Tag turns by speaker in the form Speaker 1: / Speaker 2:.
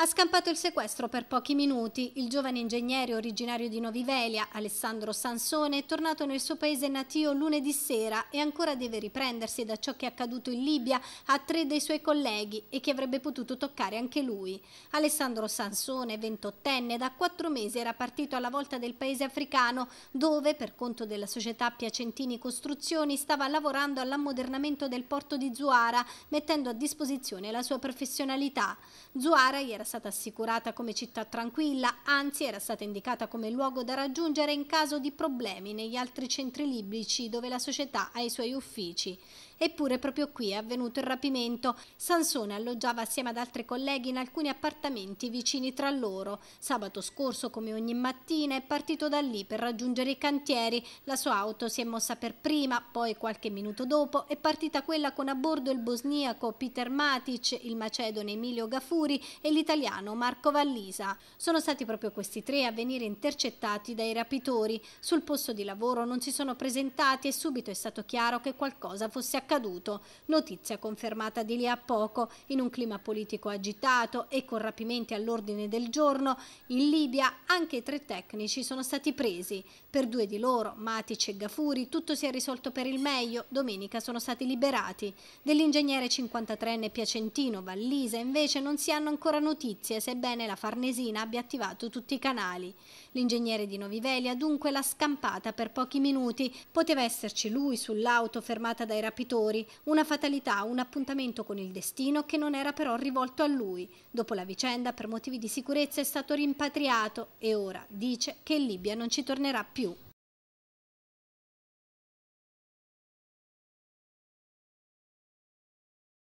Speaker 1: ha scampato il sequestro per pochi minuti. Il giovane ingegnere originario di Novivelia, Alessandro Sansone, è tornato nel suo paese natio lunedì sera e ancora deve riprendersi da ciò che è accaduto in Libia a tre dei suoi colleghi e che avrebbe potuto toccare anche lui. Alessandro Sansone, ventottenne, da quattro mesi era partito alla volta del paese africano dove, per conto della società Piacentini Costruzioni, stava lavorando all'ammodernamento del porto di Zuara, mettendo a disposizione la sua professionalità. Zuara gli era stata assicurata come città tranquilla, anzi era stata indicata come luogo da raggiungere in caso di problemi negli altri centri libici dove la società ha i suoi uffici. Eppure proprio qui è avvenuto il rapimento. Sansone alloggiava assieme ad altri colleghi in alcuni appartamenti vicini tra loro. Sabato scorso, come ogni mattina, è partito da lì per raggiungere i cantieri. La sua auto si è mossa per prima, poi qualche minuto dopo è partita quella con a bordo il bosniaco Peter Matic, il macedone Emilio Gafuri e l'italiano Marco Vallisa. Sono stati proprio questi tre a venire intercettati dai rapitori. Sul posto di lavoro non si sono presentati e subito è stato chiaro che qualcosa fosse accaduto accaduto, notizia confermata di lì a poco, in un clima politico agitato e con rapimenti all'ordine del giorno, in Libia anche tre tecnici sono stati presi. Per due di loro, Matic e Gafuri, tutto si è risolto per il meglio, domenica sono stati liberati. Dell'ingegnere 53enne Piacentino Vallisa invece non si hanno ancora notizie, sebbene la Farnesina abbia attivato tutti i canali. L'ingegnere di Novivelia dunque l'ha scampata per pochi minuti, poteva esserci lui sull'auto fermata dai rapitori genitori, una fatalità, un appuntamento con il destino che non era però rivolto a lui. Dopo la vicenda, per motivi di sicurezza, è stato rimpatriato e ora dice che in Libia non ci tornerà più.